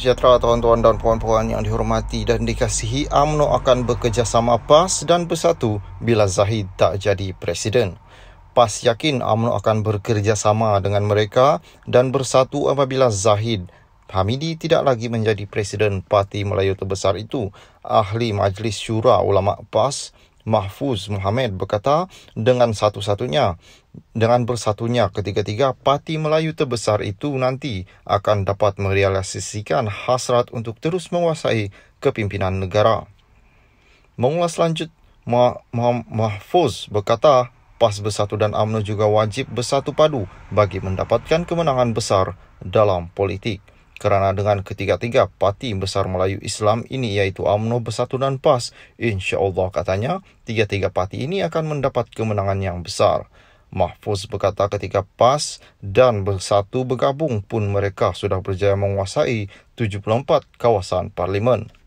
sejahtera tuan-tuan dan puan-puan yang dihormati dan dikasihi UMNO akan bekerjasama PAS dan bersatu bila Zahid tak jadi presiden. PAS yakin UMNO akan bekerjasama dengan mereka dan bersatu apabila Zahid Hamidi tidak lagi menjadi presiden parti Melayu terbesar itu. Ahli Majlis Syura Ulama PAS Mahfuz Muhammad berkata dengan satu-satunya dengan bersatunya ketiga-tiga parti Melayu terbesar itu nanti akan dapat merealisasikan hasrat untuk terus menguasai kepimpinan negara. Mengulas lanjut Mahfuz berkata PAS Bersatu dan UMNO juga wajib bersatu padu bagi mendapatkan kemenangan besar dalam politik kerana dengan ketiga-tiga parti besar Melayu Islam ini iaitu Amno, Bersatu dan PAS, insya-Allah katanya, tiga-tiga parti ini akan mendapat kemenangan yang besar. Mahfuz berkata ketika PAS dan Bersatu bergabung pun mereka sudah berjaya menguasai 74 kawasan parlimen.